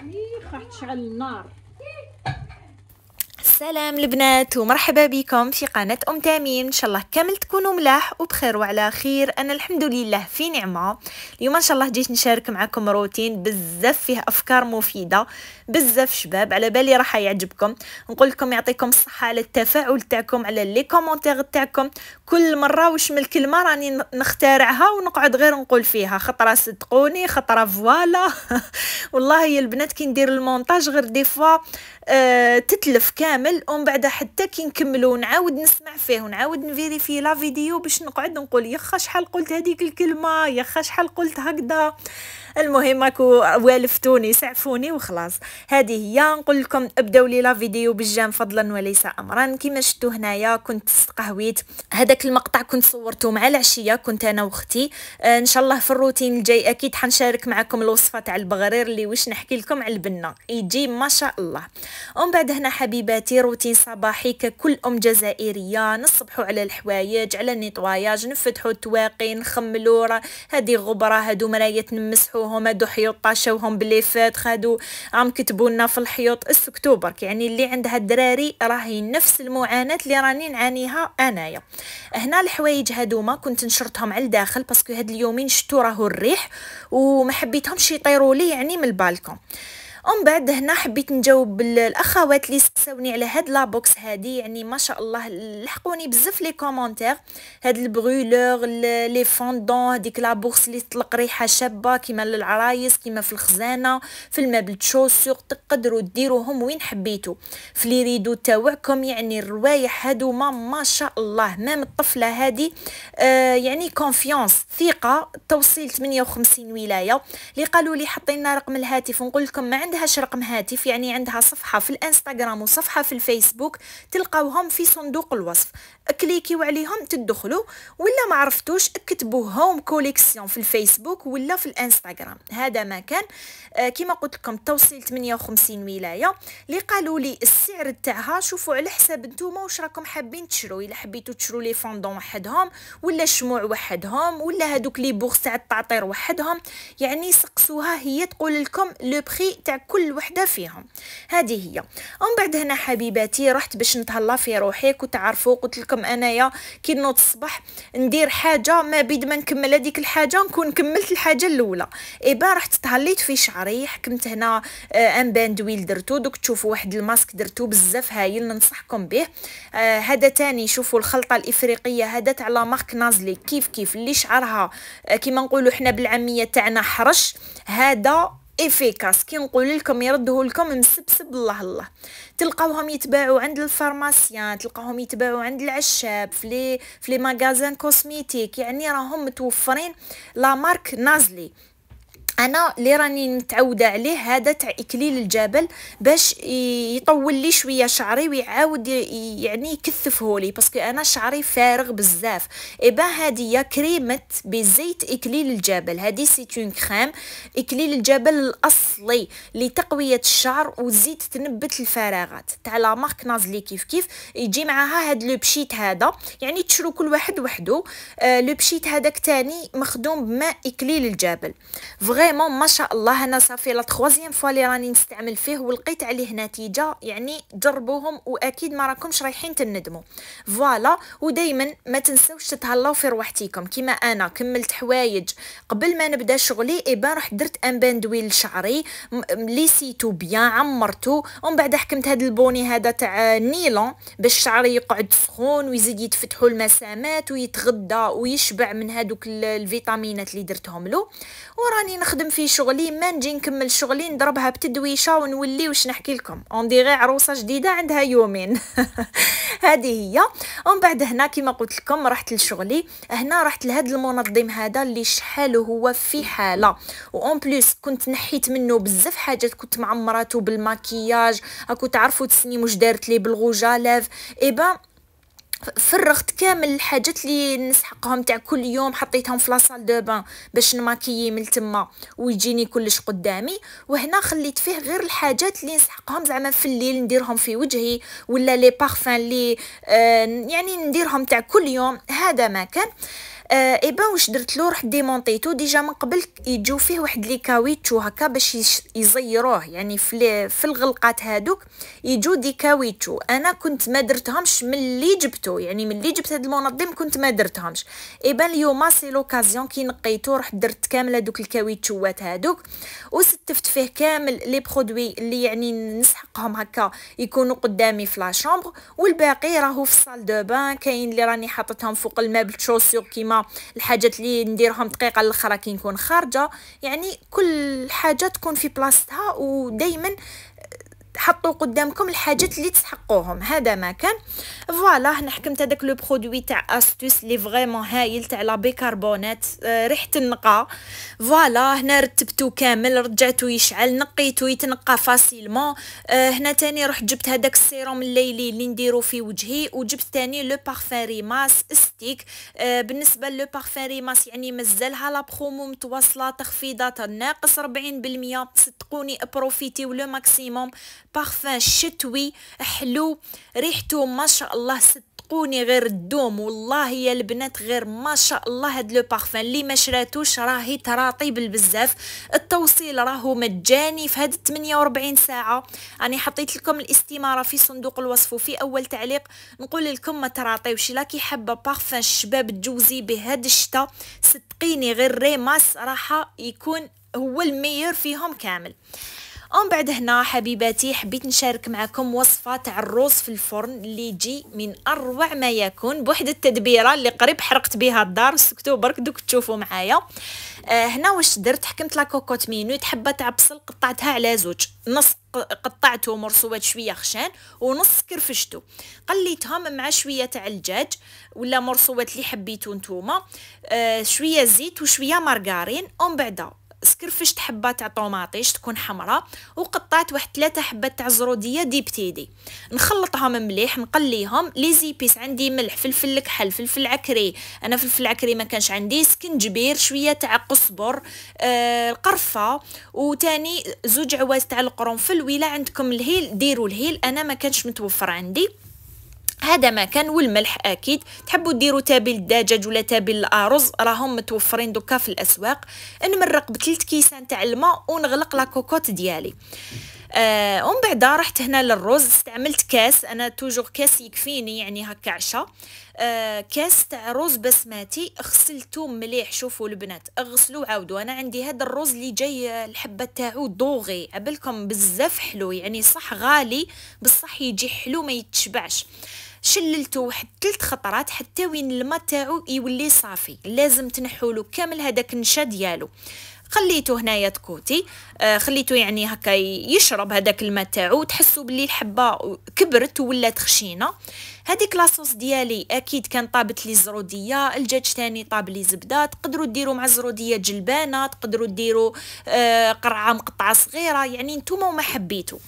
ايه يعني خرجت على النار سلام البنات ومرحبا بكم في قناة أم تامين إن شاء الله كامل تكونوا ملاح وبخير وعلى خير أنا الحمد لله في نعمة اليوم إن شاء الله جيت نشارك معكم روتين بزاف فيه أفكار مفيدة بزاف شباب على بالي راح يعجبكم نقول لكم يعطيكم الصحة على التفاعل تاعكم على لي كومونتير تاعكم كل مرة وشمل من راني نخترعها ونقعد غير نقول فيها خطرة صدقوني خطرة فوالا والله يا البنات كي ندير المونتاج غير دي فوا أه تتلف كامل العمل ومن بعد حتى كي نكملو نعاود نسمع فيه ونعاود نفيريفي لا فيديو باش نقعد نقول يا شحال قلت هذيك الكلمه يا شحال قلت هكذا المهم راكو والفتوني سعفوني وخلاص هذه هي نقول لكم ابداو لي لا فيديو بالجام فضلا وليس امرا كما شفتوا هنايا كنت قهويت هذاك المقطع كنت صورته مع العشيه كنت انا واختي آه ان شاء الله في الروتين الجاي اكيد حنشارك معكم الوصفه تاع البغرير اللي واش نحكي لكم على البنه يجي ما شاء الله ومن بعد هنا حبيباتي روتين صباحي ككل ام جزائريه نصبحوا على الحوايج على النيتواياج نفتحوا التواقي نخملوا هذه غبره هادو مرايات نمسحوهم هادو حيوط طاشوهم بلي فاتخ هادو عم كتبوا لنا في الحيوط اسكتوا برك يعني اللي عندها الدراري راهي نفس المعاناه اللي راني نعانيها انايا هنا الحوايج هادوما كنت نشرتهم على الداخل باسكو هاد اليومين شتو راهو الريح وما حبيتهمش يطيروا لي يعني من البالكون ومن بعد هنا حبيت نجاوب الاخوات اللي ساوني على هاد لابوكس هادي يعني ما شاء الله لحقوني بزاف لي كومونتير هاد البرولور لي فوندون هذيك لابوكس اللي تطلق ريحه شابه كيما للعرايس كيما في الخزانه في المبل تشوسور تقدروا ديروهم وين حبيتو في لي ريدو تاوعكم يعني الروايح هادو ما ما شاء الله مام الطفله هادي آه يعني كونفيونس ثقه توصيل 58 ولايه اللي قالوا لي حطينا رقم الهاتف ونقول لكم ما عندهاش رقم هاتف يعني عندها صفحه في الانستغرام وصفحه في الفيسبوك تلقاوهم في صندوق الوصف كليكيو عليهم تدخلوا ولا ما عرفتوش اكتبوا هوم كوليكسيون في الفيسبوك ولا في الانستغرام هذا ما كان آه كما قلت لكم توصيل 58 ولايه اللي قالوا لي السعر تاعها شوفوا على حساب نتوما واش راكم حابين تشرو الا حبيتو تشرو لي فوندون وحدهم ولا الشموع وحدهم ولا هذوك لي بوغ تاع التعطير وحدهم يعني سقسوها هي تقول لكم لو بري تاع كل وحده فيهم هذه هي ومن بعد هنا حبيباتي رحت باش نتهلا في روحي كنت عارفه قلت لكم انايا كي نوض الصباح ندير حاجه ما بيد ما نكمل هذيك الحاجه نكون كملت الحاجه الاولى ايبا رحت تهليت في شعري حكمت هنا ان آه، بان دويل درتو دوك تشوفوا واحد الماسك درتو بزاف هايل ننصحكم به آه، هذا آه تاني شوفوا الخلطه الافريقيه هذا تاع لا مارك نازلي كيف كيف اللي شعرها آه كيما نقولوا حنا بالعاميه تاعنا حرش هذا افيكاس كي نقول لكم يرده لكم مسبسب الله الله تلقاوهم يتباعوا عند الفارماسيان تلقاوهم يتباعوا عند العشاب في لي في لي ماغازان كوزميتيك يعني راهم متوفرين لا مارك نازلي انا اللي راني متعوده عليه هذا تاع اكليل الجبل باش يطول لي شويه شعري ويعاود يعني يكثفه لي باسكو انا شعري فارغ بزاف ايبا هذه يا كريمه بزيت اكليل الجبل هذه سي اون كريم اكليل الجبل الاصلي لتقويه الشعر وتزيد تنبت الفراغات تاع لا مارك نازلي كيف كيف يجي معاها هاد لو بشيت هذا يعني تشرو كل واحد وحده آه لو بشيت هذاك تاني مخدوم بماء اكليل الجبل فغي فريمون ما شاء الله انا صافي لا تخوازيام فوا لي راني نستعمل فيه ولقيت عليه نتيجه يعني جربوهم واكيد ما راكمش رايحين تندموا فوالا ودائما ما تنساوش تتهلاو في روحتيكم كيما انا كملت حوايج قبل ما نبدا شغلي اي با رحت درت ان باندويل لشعري ليسيتو بيان عمرتو ومن بعد حكمت هذا البوني هذا تاع نيلون باش شعري يقعد سخون ويزيد يتفتحوا المسامات ويتغدى ويشبع من هذوك الفيتامينات اللي درتهم له وراني نخدم نخدم في شغلي ما نجي نكمل شغلي نضربها بتدويشه ونولي واش نحكي لكم اونديغي عروسه جديده عندها يومين هذه هي ومن بعد هنا كما قلت لكم رحت لشغلي هنا رحت لهاد المنظم هذا اللي شحال هو في حاله وان بلوس كنت نحيت منه بزاف حاجات كنت معمراته بالماكياج راكو تعرفوا تسنيم مش دارت لي بالغوجا لاف اي با فرغت كامل الحاجات اللي نسحقهم تاع كل يوم حطيتهم في لاصال دو بان باش نماكيي من تما ويجيني كلش قدامي وهنا خليت فيه غير الحاجات اللي نسحقهم زعما في الليل نديرهم في وجهي ولا لي بارفان اللي آه يعني نديرهم تاع كل يوم هذا ما كان آه آه، اي بان واش درت له رحت ديمونطيتو ديجا من قبل يجو فيه واحد لي كاويتشو هكا باش يزيروه يعني في, في الغلقات هادوك يجو دي كاويتشو انا كنت ما درتهمش من اللي جبتو يعني من اللي جبت هاد المنظم كنت ما درتهمش اي بان اليوم سي لوكازيون كي نقيتو رحت درت كامل هادوك الكاويتشوات هادوك وستفت فيه كامل لي برودوي اللي يعني نسحقهم هكا يكونوا قدامي في لا شومبر والباقي راهو في الصال دو بان كاين اللي راني حاطتهم فوق المابل تشوسور كيما الحاجات اللي نديرهم دقيقه الاخرى كي نكون خارجه يعني كل حاجه تكون في بلاصتها ودائما حطوا قدامكم الحاجات اللي تسحقوهم هذا ما كان فوالا هنا حكمت هذاك لو برودوي تاع استوس لي فريمون هايل تاع لا بيكربونات آه، ريحه النقا فوالا هنا رتبتو كامل رجعتو يشعل نقيتو يتنقى فاسيلمون آه، هنا تاني رحت جبت هذاك السيروم الليلي اللي نديرو في وجهي وجبت تاني لو بارفان ريماس ستيك بالنسبه لو بارفان ريماس يعني مازالها لا برومو متواصله تخفيضات ناقص 40% 60 صدقوني بروفيتي لو ماكسيموم بارفان شتوي حلو ريحته ما شاء الله صدقوني غير الدوم والله يا البنات غير ما شاء الله هاد لو بارفان اللي ما شراتوش راهي تراطيب بزاف التوصيل راهو مجاني في هاد 48 ساعه راني حطيت لكم الاستماره في صندوق الوصف وفي اول تعليق نقول لكم ما تراطيوش كي حابه بارفان الشباب تجوزي بهاد الشتا صدقيني غير ريما صراحه يكون هو المير فيهم كامل ومن بعد هنا حبيباتي حبيت نشارك معكم وصفه تاع الروز في الفرن اللي يجي من اروع ما يكون بواحد التدبيره اللي قريب حرقت بها الدار سكتوا برك دوك تشوفوا معايا آه هنا واش درت حكمت لا كوكوت حبه تاع بصل قطعتها على زوج نص قطعته مرصوات شويه خشان ونص كرفشته قليتهم مع شويه تاع الدجاج ولا مرصوات اللي حبيتو نتوما آه شويه زيت وشويه مارغارين ومن بعد سكرفشت حبه تاع طوماطيش تكون حمراء وقطعت واحد ثلاثه حبات تاع زروديه ديبتيدي نخلطهم مليح نقليهم لي زيبيس عندي ملح فلفل كحل فلفل عكري انا فلفل عكري ما كانش عندي سكنجبير شويه تاع قزبر آه القرفه وتاني زوج عواز تاع القرنفل ولا عندكم الهيل ديروا الهيل انا ما كانش متوفر عندي هذا ما كان والملح اكيد تحبوا ديروا تابل الدجاج ولا تابل الارز راهم متوفرين دوكا في الاسواق نمرق بثلث كيسان تاع الماء ونغلق لا كوكوت ديالي آه ومن بعد رحت هنا للرز استعملت كاس انا توجور كاس يكفيني يعني هكا عشا آه كاس تاع رز بسماتي غسلته مليح شوفوا البنات اغسلوه عاودو انا عندي هذا الرز اللي جاي آه، الحبه تاعو دوغي عبالكم بزاف حلو يعني صح غالي بصح يجي حلو ما يتشبعش شللتو واحد ثلاث خطرات حتى وين الماء تاعو يولي صافي لازم تنحولو كامل هذاك النشا ديالو خليته هنايا تكوتي آه، خليته يعني هكا يشرب هذاك الماء تاعو تحسوا باللي الحبه كبرت ولات خشينه هذيك لاصوص ديالي اكيد كان طابت لي الزروديه الجاج تاني طاب لي زبده تقدروا ديروا مع الزروديه جلبانه تقدروا ديروا آه، قرعه مقطعه صغيره يعني نتوما وما حبيتو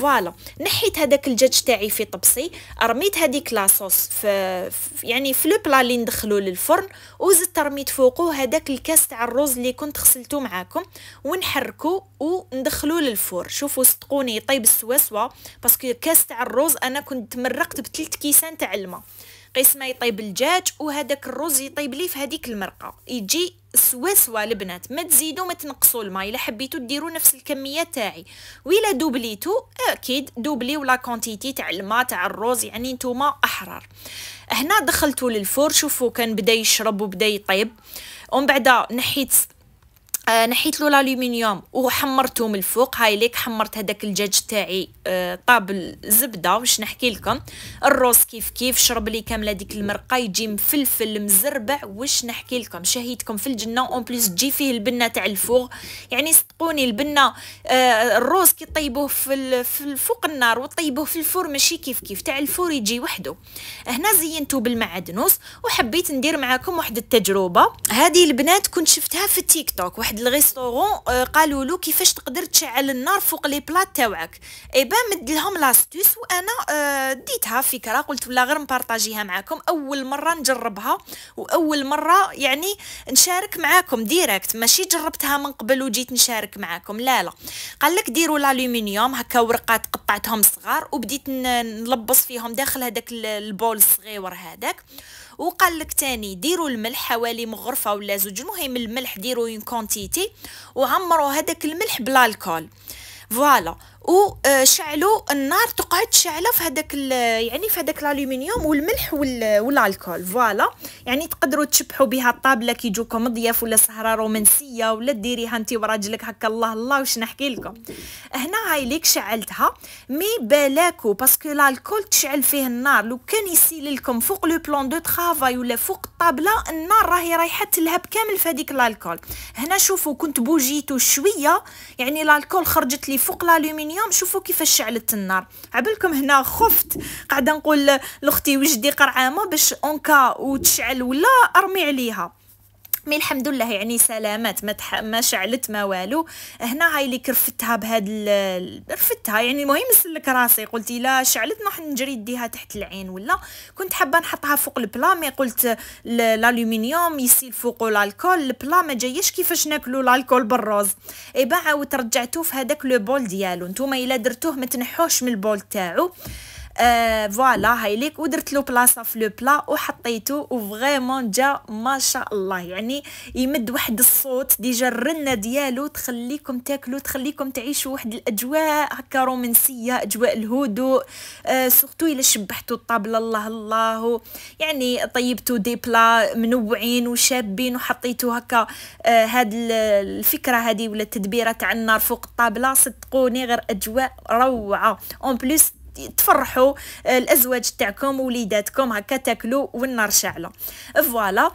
فوالا نحيت هذاك الدجاج تاعي في طبسي رميت هذيك لاصوص في يعني في لو بلا اللي ندخلو للفرن وزدت رميت فوقو هذاك الكاس تاع الرز اللي كنت غسلته ناخدو معاكم ونحركو وندخلو للفور شوفوا صدقوني يطيب السوا سوا باسكو كاس تاع الرز انا كنت مرقت بثلث كيسان تاع الماء قيس ما يطيب الدجاج وهذاك الرز يطيب لي في هذيك المرقه يجي سوا سوا البنات ما تزيدوا ما تنقصوا الماء الا حبيتو ديروا نفس الكميه تاعي ويلا دوبليتو اكيد دوبليو لا كونتيتي تاع الماء تاع الرز يعني نتوما احرار هنا دخلتو للفور شوفوا كان بدا يشرب وبدا يطيب ومن بعد نحيت آه، نحيت له الالومنيوم وحمرته من الفوق هاي ليك حمرت هذاك الدجاج تاعي آه، طاب الزبده واش نحكي لكم الروز كيف كيف شرب لي كامله ديك المرقه يجي مفلفل مزربع واش نحكي لكم شهيتكم في الجنه اون بليس تجي فيه البنه تاع الفوق يعني صدقوني البنه آه، الروز كي طيبوه في, في فوق النار وطيبوه في الفور ماشي كيف كيف تاع الفور يجي وحده هنا زينته بالمعدنوس وحبيت ندير معاكم واحد التجربه هذه البنات كنت شفتها في التيك توك واحد واحد الريستورون آه، قالوا له كيفاش تقدر تشعل النار فوق لي بلات تاوعك اي با مد لهم لاستوس وانا آه، ديتها فكره قلت ولا غير نبارطاجيها معاكم اول مره نجربها واول مره يعني نشارك معاكم ديريكت ماشي جربتها من قبل وجيت نشارك معاكم لا لا قال لك ديروا الالومنيوم هكا ورقات قطعتهم صغار وبديت نلبص فيهم داخل هذاك البول الصغير هذاك وقال لك تاني ديروا الملح حوالي مغرفه ولا زوج المهم الملح ديروا اون كونتيتي وعمروا هذاك الملح بالالكول فوالا وشعلوا آه، النار تقعد شعله في هذاك يعني في هذاك الالومنيوم والملح والالكول فوالا يعني تقدروا تشبحوا بها الطابله كي يجوكم ضياف ولا سهره رومانسيه ولا ديريها انت وراجلك هكا الله الله واش نحكي لكم هنا هاي ليك شعلتها مي بالاكو باسكو الالكول تشعل فيه النار لو كان يسيل لكم فوق لو بلون دو ترافاي ولا فوق الطابله النار راهي رايحه تلهب كامل في هذيك الالكول هنا شوفوا كنت بوجيتو شويه يعني الالكول خرجت لي فوق الالومنيوم الثانيه شوفوا كيفاش شعلت النار عبلكم هنا خفت قاعده نقول لاختي وجدي قرعامه باش اونكا وتشعل ولا ارمي عليها مي الحمد لله يعني سلامات ما, تح... ما شعلت ما والو هنا هاي اللي كرفتها بهاد ال... رفتها يعني المهم نسلك راسي قلت لا شعلت نروح نجري ديها تحت العين ولا كنت حابه نحطها فوق البلا مي قلت الالومنيوم يسيل فوق الكول البلا ما جايش كيفاش ناكلو الكول بالروز اي باع عاود رجعتوه في هذاك لو بول ديالو نتوما الا درتوه ما تنحوش من البول تاعو آه euh, فوالا هايليك ودرت له بلاصه في لو بلا وحطيته وفريمون جا ما شاء الله يعني يمد واحد الصوت ديجا الرنه ديالو تخليكم تاكلوا تخليكم تعيشوا واحد الاجواء هكا رومانسيه اجواء الهدوء آه euh, سورتو الا شبحتوا الطابله الله الله يعني طيبتوا دي بلا منوعين وشابين وحطيتوا هكا آه هاد الفكره هذه ولا التدبيره تاع النار فوق الطابله صدقوني غير اجواء روعه اون بليس تفرحوا آه، الازواج تاعكم وليداتكم هكا تاكلوا والنار شاعله فوالا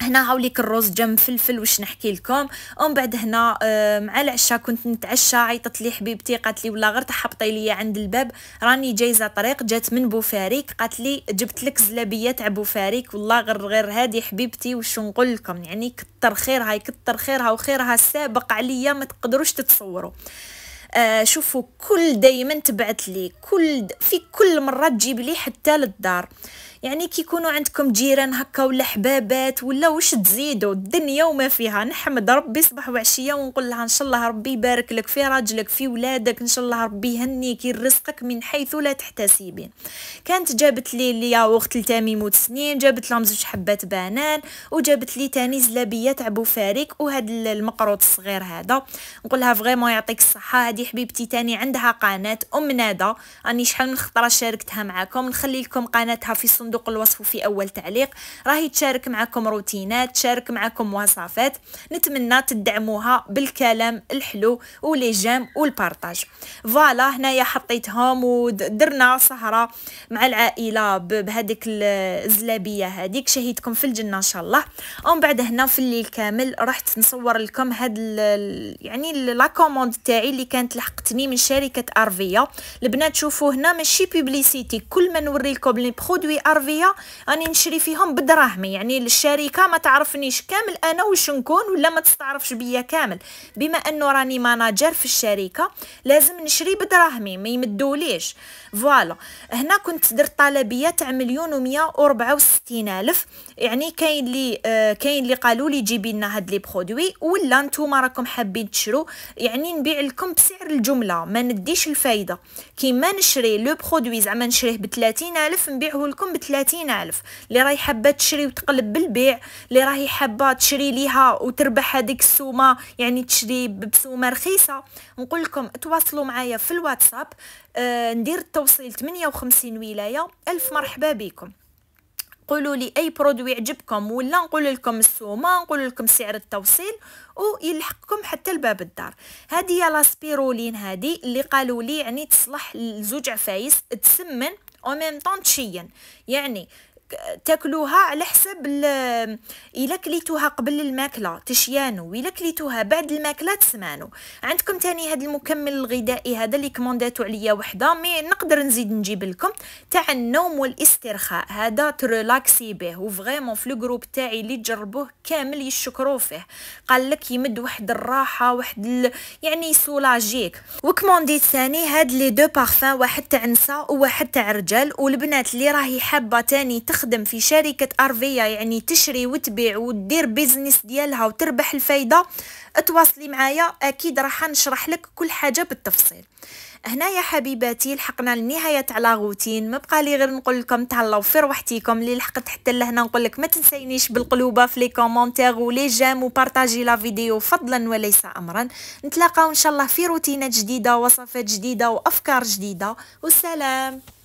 هنا هاوليك الرز جم فلفل وش نحكي لكم ومن بعد هنا آه، مع العشاء كنت نتعشى عيطت لي حبيبتي قالت لي ولا غير تحبطي ليا عند الباب راني جايزه طريق جات من بوفاريك قالت لي جبت لك زلابيه تاع بوفاريك والله غير غير هادي حبيبتي وش نقول لكم يعني كتر خيرها يكتر خيرها وخيرها السابق عليا ما تقدروش تتصوروا آه شوفوا كل دايما تبعت لي كل في كل مره تجيب لي حتى للدار يعني كيكونوا عندكم جيران هكا ولا حبابات ولا واش تزيدوا الدنيا وما فيها نحمد ربي صباح وعشيه ونقول لها ان شاء الله ربي يبارك لك في راجلك في ولادك ان شاء الله ربي يهنيك رزقك من حيث لا تحتسبين كانت جابت لي الياغورت لتميم وتسنين جابت لهم زوج حبات بنان وجابت لي تاني زلابيه تاع بوفاريك وهاد المقروط الصغير هذا نقول لها فريمون يعطيك الصحه هذه حبيبتي تاني عندها قناه ام نادا راني شحال من خطره شاركتها معاكم نخلي لكم قناتها في صندوق صندوق الوصف في أول تعليق راهي تشارك معكم روتينات تشارك معكم وصفات نتمنى تدعموها بالكلام الحلو ولي جام والبارطاج فوالا هنايا حطيتهم ودرنا سهرة مع العائلة بهذيك الزلابية هذيك شهيتكم في الجنة إن شاء الله ومن بعد هنا في الليل كامل رحت نصور لكم هاد يعني لا كوموند تاعي اللي كانت لحقتني من شركة أرفيا البنات شوفوا هنا ماشي بيبليسيتي كل ما نوري لكم لي برودوي أرفيا الحرفيه راني نشري فيهم بدراهمي يعني الشركه ما تعرفنيش كامل انا واش نكون ولا ما تستعرفش بيا كامل بما انه راني ماناجر في الشركه لازم نشري بدراهمي ما يمدوليش فوالا هنا كنت درت طلبيه تاع مليون و وربعة وستين الف يعني كاين اللي آه كاين اللي قالوا لي جيبي لنا هاد لي برودوي ولا نتوما راكم حابين تشرو يعني نبيع لكم بسعر الجمله ما نديش الفايده كيما نشري لو برودوي زعما نشريه ب 30000 نبيعه لكم ب 30 ألف اللي راهي حابة تشري وتقلب بالبيع اللي راهي حابة تشري ليها وتربح هذيك السومة يعني تشري بسومة رخيصة نقول لكم تواصلوا معايا في الواتساب آه ندير التوصيل 58 ولاية ألف مرحبا بكم قولوا لي اي برودوي يعجبكم ولا نقول لكم السومه نقول لكم سعر التوصيل ويلحقكم حتى لباب الدار هذه هي لاسبيرولين هذه اللي قالوا لي يعني تصلح لزوج عفايس تسمن او ميم طون تشين يعني تاكلوها على حسب الا كليتوها قبل الماكله تشيانو الا كليتوها بعد الماكله تسمانو عندكم تاني هذا المكمل الغذائي هذا اللي كومونداتو عليا وحده مي نقدر نزيد نجيب لكم تاع النوم والاسترخاء هذا تريلاكسي به وفريمون في الجروب تاعي اللي جربوه كامل يشكروا فيه قال لك يمد واحد الراحه واحد ال... يعني و كومونديت ثاني هاد لي دو بارفان واحد تاع نساء وواحد تاع رجال والبنات اللي راهي حابه تاني تخ تخدم في شركة أرفيا يعني تشري وتبيع ودير بيزنس ديالها وتربح الفايدة تواصلي معايا أكيد راح نشرح لك كل حاجة بالتفصيل هنا يا حبيباتي لحقنا لنهاية على غوتين ما بقى لي غير نقول لكم تهلاو في روحتيكم اللي لحقت حتى لهنا نقول لك ما تنسينيش بالقلوبة في لي كومونتير ولي جام وبارتاجي لا فيديو فضلا وليس امرا نتلاقاو ان شاء الله في روتينات جديدة وصفات جديدة وافكار جديدة والسلام